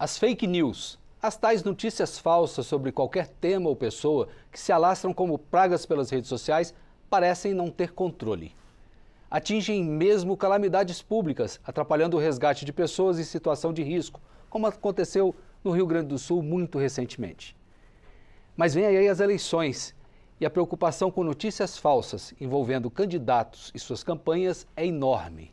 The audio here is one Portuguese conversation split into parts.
As fake news, as tais notícias falsas sobre qualquer tema ou pessoa que se alastram como pragas pelas redes sociais, parecem não ter controle. Atingem mesmo calamidades públicas, atrapalhando o resgate de pessoas em situação de risco, como aconteceu no Rio Grande do Sul muito recentemente. Mas vem aí as eleições e a preocupação com notícias falsas envolvendo candidatos e suas campanhas é enorme.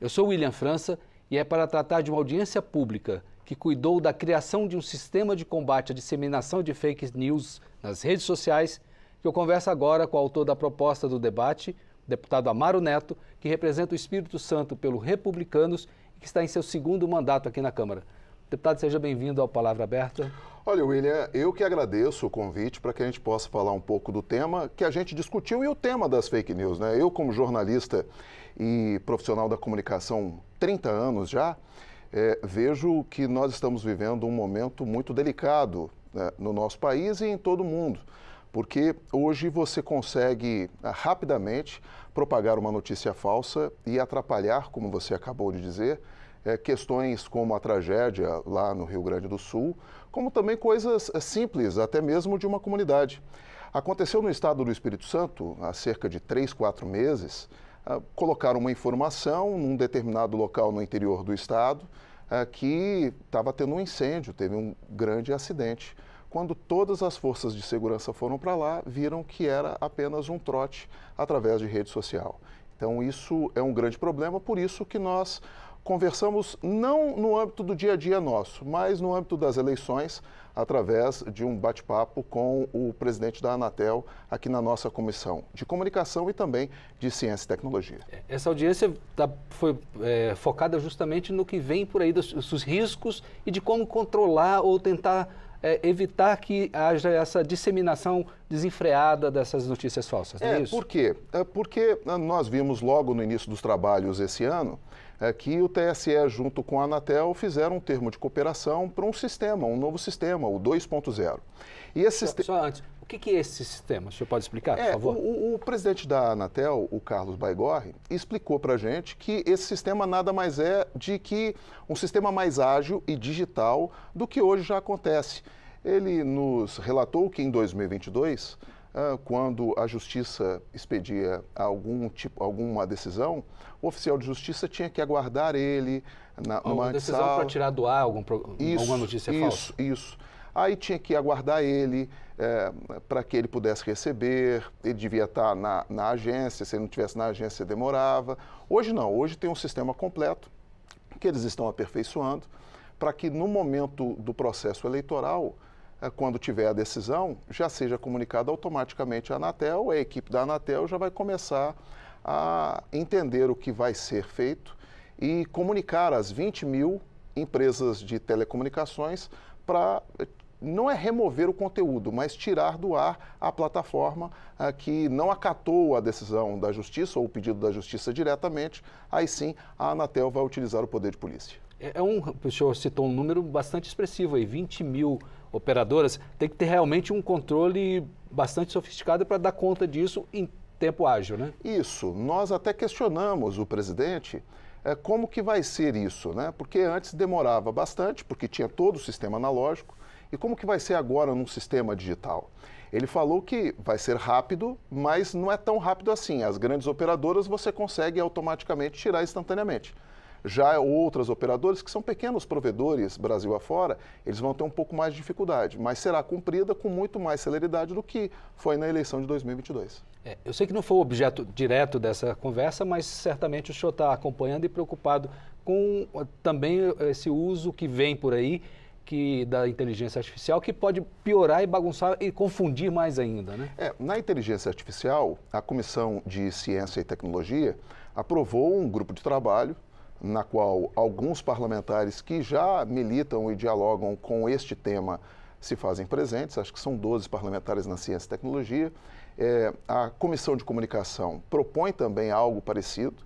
Eu sou William França e é para tratar de uma audiência pública que cuidou da criação de um sistema de combate à disseminação de fake news nas redes sociais, que eu converso agora com o autor da proposta do debate, deputado Amaro Neto, que representa o Espírito Santo pelo Republicanos e que está em seu segundo mandato aqui na Câmara. Deputado, seja bem-vindo ao Palavra Aberta. Olha, William, eu que agradeço o convite para que a gente possa falar um pouco do tema que a gente discutiu e o tema das fake news. Né? Eu, como jornalista e profissional da comunicação 30 anos já, é, vejo que nós estamos vivendo um momento muito delicado né, no nosso país e em todo o mundo. Porque hoje você consegue ah, rapidamente propagar uma notícia falsa e atrapalhar, como você acabou de dizer, é, questões como a tragédia lá no Rio Grande do Sul, como também coisas eh, simples, até mesmo de uma comunidade. Aconteceu no estado do Espírito Santo, há cerca de três, quatro meses, ah, colocaram uma informação num determinado local no interior do estado ah, que estava tendo um incêndio, teve um grande acidente. Quando todas as forças de segurança foram para lá, viram que era apenas um trote através de rede social. Então isso é um grande problema, por isso que nós conversamos não no âmbito do dia a dia nosso, mas no âmbito das eleições, através de um bate-papo com o presidente da Anatel aqui na nossa comissão de comunicação e também de ciência e tecnologia. Essa audiência tá, foi é, focada justamente no que vem por aí dos, dos riscos e de como controlar ou tentar é, evitar que haja essa disseminação desenfreada dessas notícias falsas. É, é isso? Por quê? É porque ah, nós vimos logo no início dos trabalhos esse ano é que o TSE, junto com a Anatel, fizeram um termo de cooperação para um sistema, um novo sistema, o 2.0. E esse só, sistema... só antes, o que, que é esse sistema? O senhor pode explicar, é, por favor? O, o, presidente da Anatel, o Carlos Baigorre, explicou para a gente que esse sistema nada mais é de que um sistema mais ágil e digital do que hoje já acontece. Ele nos relatou que em 2022 ah, quando a justiça expedia algum tipo, alguma decisão, o oficial de justiça tinha que aguardar ele na, numa decisão para tirar do ar algum, isso, alguma notícia isso, falsa. Isso, isso. Aí tinha que aguardar ele é, eh, para que ele pudesse receber, ele devia estar tá na, na agência, se ele não estivesse na agência demorava. Hoje não, hoje tem um sistema completo que eles estão aperfeiçoando para que no momento do processo eleitoral eh, quando tiver a decisão, já seja comunicado automaticamente à Anatel, a equipe da Anatel já vai começar a entender o que vai ser feito e comunicar às 20 mil empresas de telecomunicações para não é remover o conteúdo, mas tirar do ar a plataforma eh, que não acatou a decisão da Justiça ou o pedido da Justiça diretamente, aí sim a Anatel vai utilizar o poder de polícia. É, é um, o senhor citou um número bastante expressivo aí, 20 mil operadoras, tem que ter realmente um controle bastante sofisticado para dar conta disso em tempo ágil, né? Isso. Nós até questionamos o presidente é, como que vai ser isso, né? Porque antes demorava bastante, porque tinha todo o sistema analógico, e como que vai ser agora num sistema digital? Ele falou que vai ser rápido, mas não é tão rápido assim. As grandes operadoras você consegue automaticamente tirar instantaneamente. Já outras operadoras, que são pequenos provedores Brasil afora, eles vão ter um pouco mais de dificuldade, mas será cumprida com muito mais celeridade do que foi na eleição de 2022. É, eu sei que não foi o objeto direto dessa conversa, mas certamente o senhor está acompanhando e preocupado com eh, também eh, esse uso que vem por aí que da inteligência artificial que pode piorar e bagunçar e confundir mais ainda, né? É, na inteligência artificial, a Comissão de Ciência e Tecnologia aprovou um grupo de trabalho na qual alguns parlamentares que já militam e dialogam com este tema se fazem presentes, acho que são 12 parlamentares na ciência e tecnologia. É, a Comissão de Comunicação propõe também algo parecido.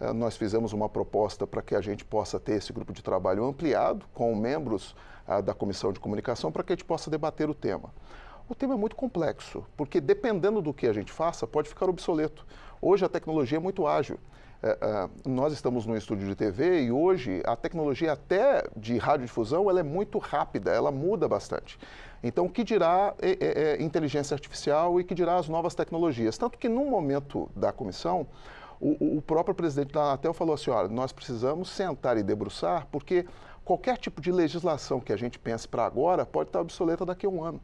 É, nós fizemos uma proposta para que a gente possa ter esse grupo de trabalho ampliado com membros a, ah, da Comissão de Comunicação para que a gente possa debater o tema. O tema é muito complexo, porque dependendo do que a gente faça, pode ficar obsoleto. Hoje a tecnologia é muito ágil. É, é, nós estamos num estúdio de TV e hoje a tecnologia até de radiodifusão ela é muito rápida, ela muda bastante. Então, que dirá é, é, é, inteligência artificial e que dirá as novas tecnologias? Tanto que, num momento da comissão, o, o próprio presidente da Anatel falou assim: olha, nós precisamos sentar e debruçar, porque qualquer tipo de legislação que a gente pense para agora pode estar obsoleta daqui a um ano.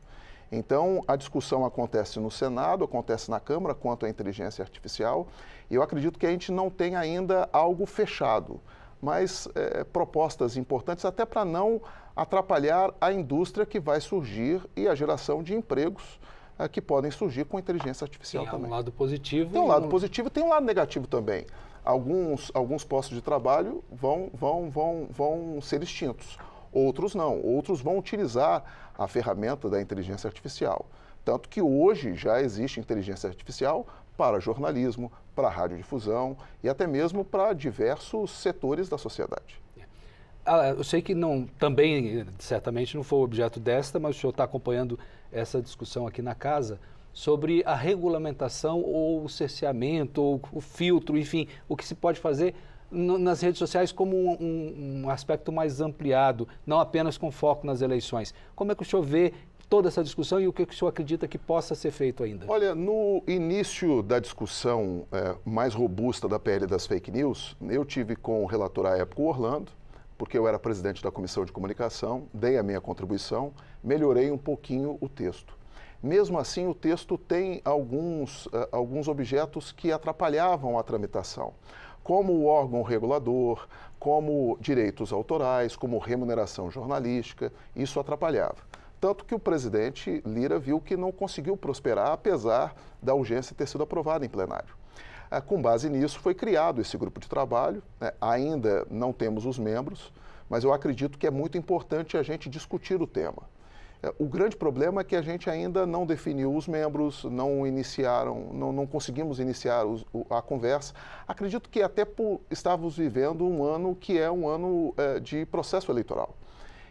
Então, a discussão acontece no Senado, acontece na Câmara quanto à inteligência artificial, e eu acredito que a gente não tem ainda algo fechado, mas é, propostas importantes até para não atrapalhar a indústria que vai surgir e a geração de empregos é, que podem surgir com inteligência artificial tem também. Tem um lado positivo. Tem um lado positivo positivo, tem um lado negativo também. Alguns, alguns postos de trabalho vão, vão, vão, vão ser extintos Outros não, outros vão utilizar a ferramenta da inteligência artificial. Tanto que hoje já existe inteligência artificial para jornalismo, para radiodifusão e até mesmo para diversos setores da sociedade. É. Ah, eu sei que não, também, certamente, não foi objeto desta, mas o senhor está acompanhando essa discussão aqui na casa sobre a regulamentação ou o cerceamento, ou o filtro, enfim, o que se pode fazer nas redes sociais como um, um, aspecto mais ampliado, não apenas com foco nas eleições. Como é que o senhor vê toda essa discussão e o que o senhor acredita que possa ser feito ainda? Olha, no início da discussão é, mais robusta da PL das fake news, eu tive com o relator à época, o Orlando, porque eu era presidente da comissão de comunicação, dei a minha contribuição, melhorei um pouquinho o texto. Mesmo assim, o texto tem alguns, uh, alguns objetos que atrapalhavam a tramitação como órgão regulador, como direitos autorais, como remuneração jornalística, isso atrapalhava. Tanto que o presidente Lira viu que não conseguiu prosperar, apesar da urgência ter sido aprovada em plenário. É, com base nisso, foi criado esse grupo de trabalho, né? ainda não temos os membros, mas eu acredito que é muito importante a gente discutir o tema. É, o grande problema é que a gente ainda não definiu os membros, não iniciaram, não, não conseguimos iniciar os, a conversa. Acredito que até por estávamos vivendo um ano que é um ano é, de processo eleitoral.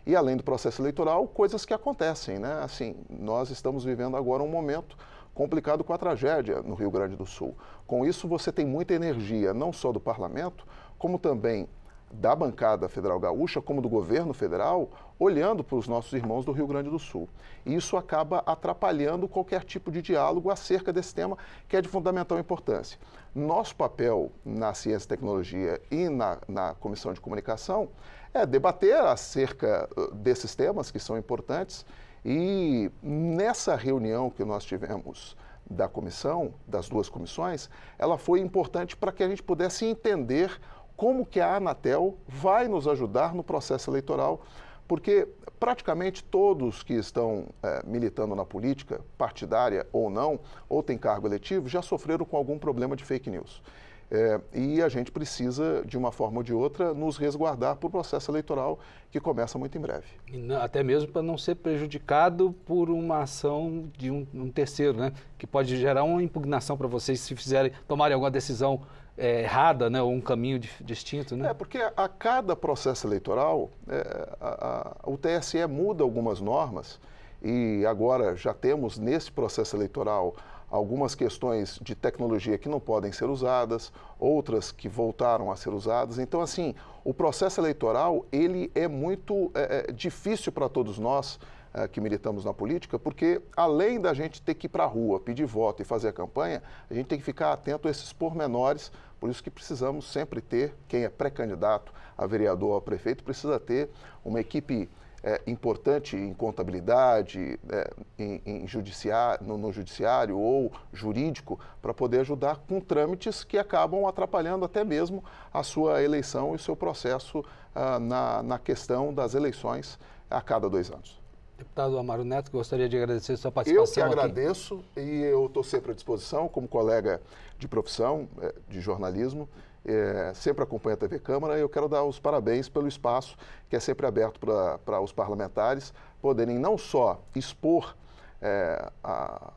E além do processo eleitoral, coisas que acontecem, né? Assim, nós estamos vivendo agora um momento complicado com a tragédia no Rio Grande do Sul. Com isso, você tem muita energia, não só do parlamento, como também da bancada federal gaúcha, como do governo federal, olhando para os nossos irmãos do Rio Grande do Sul. E isso acaba atrapalhando qualquer tipo de diálogo acerca desse tema, que é de fundamental importância. Nosso papel na ciência e tecnologia e na, na comissão de comunicação é debater acerca desses temas que são importantes. E nessa reunião que nós tivemos da comissão, das duas comissões, ela foi importante para que a gente pudesse entender como que a Anatel vai nos ajudar no processo eleitoral, porque praticamente todos que estão é, militando na política, partidária ou não, ou têm cargo eletivo, já sofreram com algum problema de fake news. É, e a gente precisa, de uma forma ou de outra, nos resguardar para o processo eleitoral que começa muito em breve. Não, até mesmo para não ser prejudicado por uma ação de um, um terceiro, né? que pode gerar uma impugnação para vocês se fizerem tomarem alguma decisão é, errada, né, ou um caminho de, distinto, né? É, porque a, cada processo eleitoral, é, a, a, o TSE muda algumas normas e agora já temos nesse processo eleitoral algumas questões de tecnologia que não podem ser usadas, outras que voltaram a ser usadas. Então, assim, o processo eleitoral, ele é muito é, é difícil para todos nós, eh, que militamos na política, porque além da gente ter que ir para a rua, pedir voto e fazer a campanha, a gente tem que ficar atento a esses pormenores, por isso que precisamos sempre ter, quem é pré-candidato a vereador ou a prefeito, precisa ter uma equipe é, importante em contabilidade, é, em, em judiciário, no, no, judiciário ou jurídico, para poder ajudar com trâmites que acabam atrapalhando até mesmo a sua eleição e o seu processo ah, na, na questão das eleições a cada dois anos. Deputado Amaro Neto, gostaria de agradecer sua participação. Eu que agradeço aqui. e eu estou sempre à disposição, como colega de profissão, eh, de jornalismo, é, sempre acompanho a TV Câmara e eu quero dar os parabéns pelo espaço que é sempre aberto para os parlamentares poderem não só expor é, a,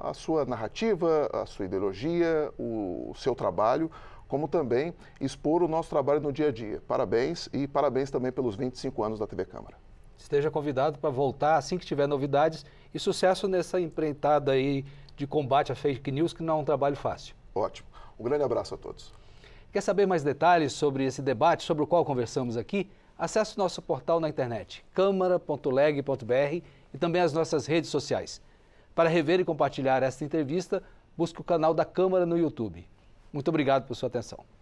a, sua narrativa, a sua ideologia, o, o seu trabalho, como também expor o nosso trabalho no dia a dia. Parabéns e parabéns também pelos 25 anos da TV Câmara. Esteja convidado para voltar assim que tiver novidades e sucesso nessa empreitada aí de combate à fake news, que não é um trabalho fácil. Ótimo. Um grande abraço a todos. Quer saber mais detalhes sobre esse debate sobre o qual conversamos aqui? Acesse o nosso portal na internet, câmara.leg.br e também as nossas redes sociais. Para rever e compartilhar esta entrevista, busque o canal da Câmara no YouTube. Muito obrigado por sua atenção.